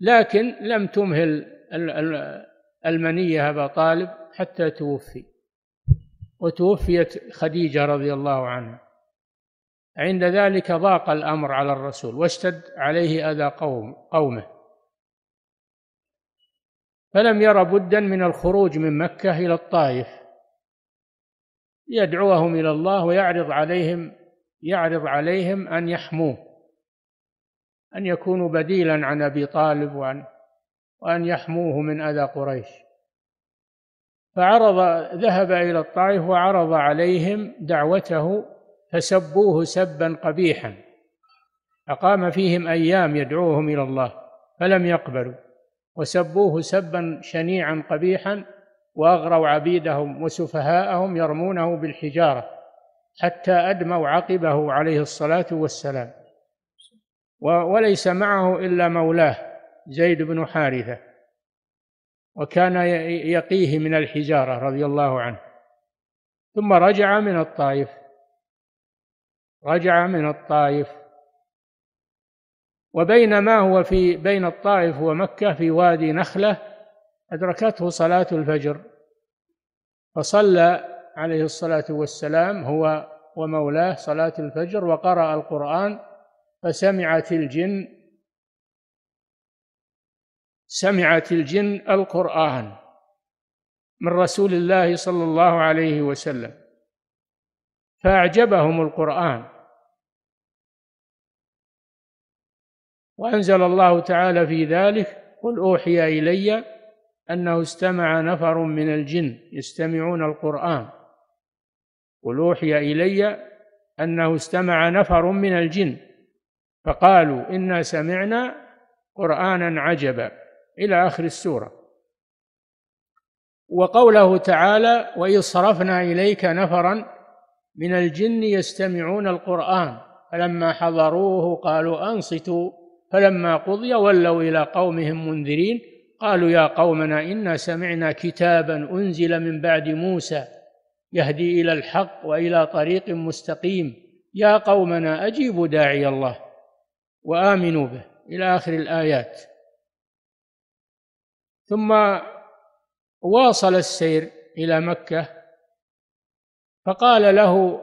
لكن لم تمهل المنية أبا طالب حتى توفي وتوفيت خديجة رضي الله عنها عند ذلك ضاق الأمر على الرسول واشتد عليه أذى قوم قومه فلم ير بدا من الخروج من مكة إلى الطائف يدعوهم إلى الله ويعرض عليهم يعرض عليهم أن يحموه أن يكونوا بديلا عن أبي طالب وأن وأن يحموه من أذى قريش فعرض ذهب إلى الطائف وعرض عليهم دعوته فسبوه سبا قبيحا أقام فيهم أيام يدعوهم إلى الله فلم يقبلوا وسبوه سبا شنيعا قبيحا وأغروا عبيدهم وسفهاءهم يرمونه بالحجارة حتى أدموا عقبه عليه الصلاة والسلام وليس معه إلا مولاه زيد بن حارثة وكان يقيه من الحجارة رضي الله عنه ثم رجع من الطائف رجع من الطائف وبينما هو في بين الطائف ومكة في وادي نخلة أدركته صلاة الفجر فصلى عليه الصلاة والسلام هو ومولاه صلاة الفجر وقرأ القرآن فسمعت الجن سمعت الجن القرآن من رسول الله صلى الله عليه وسلم فأعجبهم القرآن وأنزل الله تعالى في ذلك قل أوحي إلي أنه استمع نفر من الجن يستمعون القرآن قل أوحي إلي أنه استمع نفر من الجن فقالوا إنا سمعنا قرآنا عجبا إلى آخر السورة وقوله تعالى وإذ صرفنا إليك نفرا من الجن يستمعون القرآن فلما حضروه قالوا أنصتوا فلما قضي ولوا إلى قومهم منذرين قالوا يا قومنا إنا سمعنا كتابا أنزل من بعد موسى يهدي إلى الحق وإلى طريق مستقيم يا قومنا أجيبوا داعي الله وامنوا به الى اخر الايات ثم واصل السير الى مكه فقال له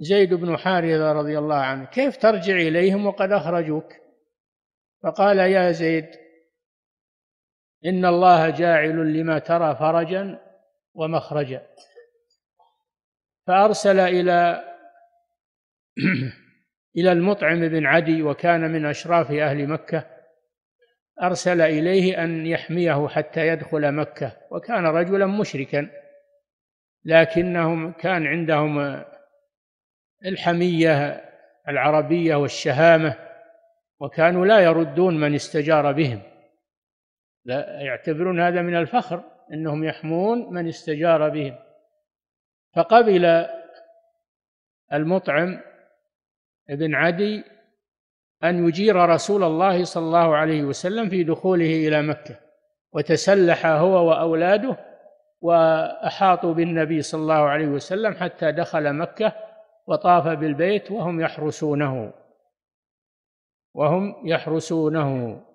زيد بن حارثه رضي الله عنه كيف ترجع اليهم وقد اخرجوك فقال يا زيد ان الله جاعل لما ترى فرجا ومخرجا فارسل الى إلى المطعم بن عدي وكان من أشراف أهل مكة أرسل إليه أن يحميه حتى يدخل مكة وكان رجلا مشركا لكنهم كان عندهم الحمية العربية والشهامة وكانوا لا يردون من استجار بهم لا يعتبرون هذا من الفخر انهم يحمون من استجار بهم فقبل المطعم بن عدي أن يجير رسول الله صلى الله عليه وسلم في دخوله إلى مكة وتسلح هو وأولاده وأحاطوا بالنبي صلى الله عليه وسلم حتى دخل مكة وطاف بالبيت وهم يحرسونه وهم يحرسونه